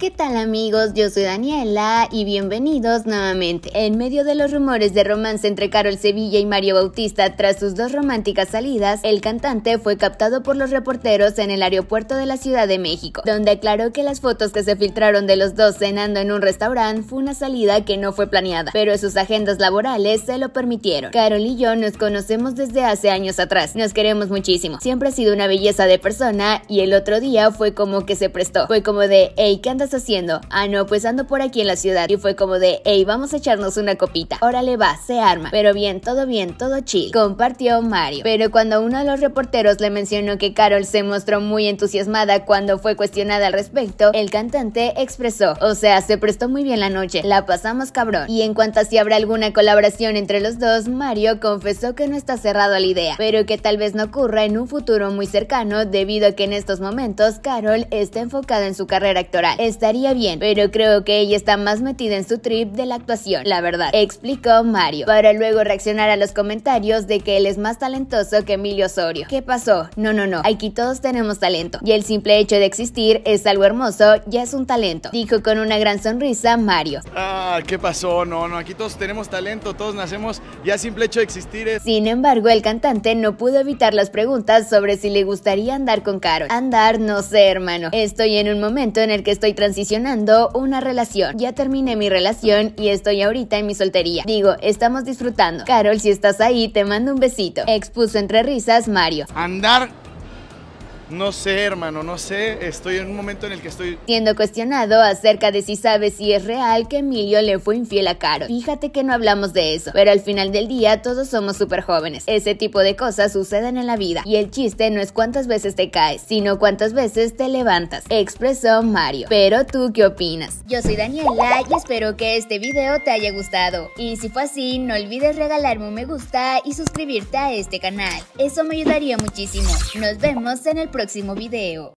¿Qué tal amigos? Yo soy Daniela y bienvenidos nuevamente. En medio de los rumores de romance entre Carol Sevilla y Mario Bautista tras sus dos románticas salidas, el cantante fue captado por los reporteros en el aeropuerto de la Ciudad de México, donde aclaró que las fotos que se filtraron de los dos cenando en un restaurante fue una salida que no fue planeada, pero sus agendas laborales se lo permitieron. Carol y yo nos conocemos desde hace años atrás, nos queremos muchísimo, siempre ha sido una belleza de persona y el otro día fue como que se prestó, fue como de, hey, ¿qué andas haciendo? Ah, no, pues ando por aquí en la ciudad. Y fue como de, hey, vamos a echarnos una copita. Órale, va, se arma. Pero bien, todo bien, todo chill. Compartió Mario. Pero cuando uno de los reporteros le mencionó que Carol se mostró muy entusiasmada cuando fue cuestionada al respecto, el cantante expresó, o sea, se prestó muy bien la noche, la pasamos cabrón. Y en cuanto a si habrá alguna colaboración entre los dos, Mario confesó que no está cerrado a la idea, pero que tal vez no ocurra en un futuro muy cercano debido a que en estos momentos Carol está enfocada en su carrera actoral estaría bien, pero creo que ella está más metida en su trip de la actuación, la verdad, explicó Mario, para luego reaccionar a los comentarios de que él es más talentoso que Emilio Osorio. ¿Qué pasó? No, no, no, aquí todos tenemos talento, y el simple hecho de existir es algo hermoso, ya es un talento, dijo con una gran sonrisa Mario. Ah, ¿qué pasó? No, no, aquí todos tenemos talento, todos nacemos, ya simple hecho de existir es... Sin embargo, el cantante no pudo evitar las preguntas sobre si le gustaría andar con Carol. Andar, no sé, hermano, estoy en un momento en el que estoy transformando transicionando una relación. Ya terminé mi relación y estoy ahorita en mi soltería. Digo, estamos disfrutando. Carol, si estás ahí, te mando un besito. Expuso entre risas Mario. Andar no sé, hermano, no sé. Estoy en un momento en el que estoy. Siendo cuestionado acerca de si sabes si es real que Emilio le fue infiel a Caro. Fíjate que no hablamos de eso, pero al final del día todos somos súper jóvenes. Ese tipo de cosas suceden en la vida y el chiste no es cuántas veces te caes, sino cuántas veces te levantas, expresó Mario. Pero tú, ¿qué opinas? Yo soy Daniela y espero que este video te haya gustado. Y si fue así, no olvides regalarme un me gusta y suscribirte a este canal. Eso me ayudaría muchísimo. Nos vemos en el próximo próximo video.